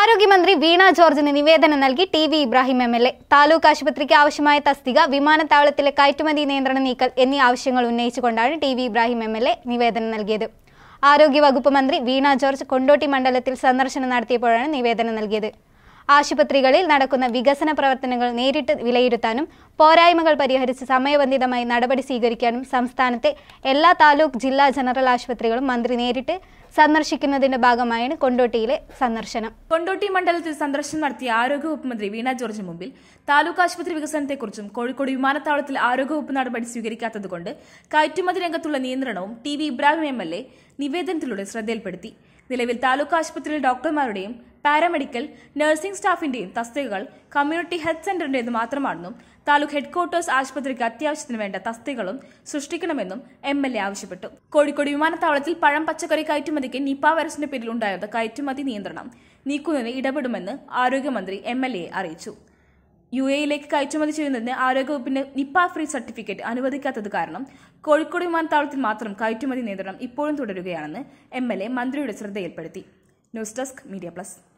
ആരോഗ്യമന്ത്രി വീണ ജോർജിന് നിവേദനം നൽകി T V Ibrahim M L A താലൂക്ക് ആശുപത്രിക്ക് ആവശ്യമായ തസ്തിക വിമാനത്താവളത്തിലെ കയറ്റുമതി നിയന്ത്രണ നീക്കൽ എന്നീ ആവശ്യങ്ങൾ ഉന്നയിച്ചുകൊണ്ടാണ് T V Ibrahim M L A നിവേദനം നൽകിയത് ആരോഗ്യവകുപ്പ് മന്ത്രി വീണ ജോർജ് കൊണ്ടോട്ടി മണ്ഡലത്തിൽ സന്ദർശനം നടത്തിയപ്പോഴാണ് നിവേദനം നൽകിയത് ആശുപത്രികളിൽ നടക്കുന്ന വികസന പ്രവർത്തനങ്ങൾ നേരിട്ട് വിലയിരുത്താനും പോരായ്മകൾ പരിഹരിച്ച് സമയബന്ധിതമായി നടപടി സ്വീകരിക്കാനും സംസ്ഥാനത്തെ എല്ലാ താലൂക്ക് ജില്ലാ ജനറൽ ആശുപത്രികളും മന്ത്രി നേരിട്ട് സന്ദർശിക്കുന്നതിന്റെ ഭാഗമായാണ് കൊണ്ടോട്ടിയിലെ സന്ദർശനം കൊണ്ടോട്ടി മണ്ഡലത്തിൽ സന്ദർശനം നടത്തിയ ആരോഗ്യവകുപ്പ് മന്ത്രി വീണ ജോർജ് മുമ്പിൽ താലൂക്ക് ആശുപത്രി വികസനത്തെക്കുറിച്ചും കോഴിക്കോട് വിമാനത്താവളത്തിൽ ആരോഗ്യവകുപ്പ് നടപടി സ്വീകരിക്കാത്തതുകൊണ്ട് കയറ്റുമതി രംഗത്തുള്ള നിയന്ത്രണവും T V Ibrahim M L A നിവേദനത്തിലൂടെ ശ്രദ്ധയിൽപ്പെടുത്തി നിലവിൽ താലൂക്ക് ആശുപത്രിയിൽ ഡോക്ടർമാരുടെയും പാരാമെഡിക്കൽ നഴ്സിംഗ് സ്റ്റാഫിന്റെയും തസ്തികകൾ കമ്മ്യൂണിറ്റി ഹെൽത്ത് സെന്ററിന്റേത് മാത്രമാണെന്നും താലൂക്ക് ഹെഡ്ക്വാർട്ടേഴ്സ് ആശുപത്രിക്ക് അത്യാവശ്യത്തിന് വേണ്ട തസ്തികളും സൃഷ്ടിക്കണമെന്നും എം എൽ എ ആവശ്യപ്പെട്ടു കോഴിക്കോട് വിമാനത്താവളത്തിൽ പഴം പച്ചക്കറി കയറ്റുമതിക്ക് നിപ വൈറസിന്റെ ഉണ്ടായത് കയറ്റുമതി നിയന്ത്രണം നീക്കുന്നതിന് ഇടപെടുമെന്ന് ആരോഗ്യമന്ത്രി എം എൽ എ അറിയിച്ചു യു എയിലേക്ക് കയറ്റുമതി ചെയ്യുന്നതിന് ആരോഗ്യവകുപ്പിന്റെ നിപ്പ ഫ്രീ സർട്ടിഫിക്കറ്റ് അനുവദിക്കാത്തത് കാരണം കോഴിക്കോട് വിമാനത്താവളത്തിൽ മാത്രം കയറ്റുമതി നിയന്ത്രണം ഇപ്പോഴും തുടരുകയാണെന്ന് എം മന്ത്രിയുടെ ശ്രദ്ധയിൽപ്പെടുത്തി ന്യൂസ് ഡെസ്ക് മീഡിയ പ്ലസ്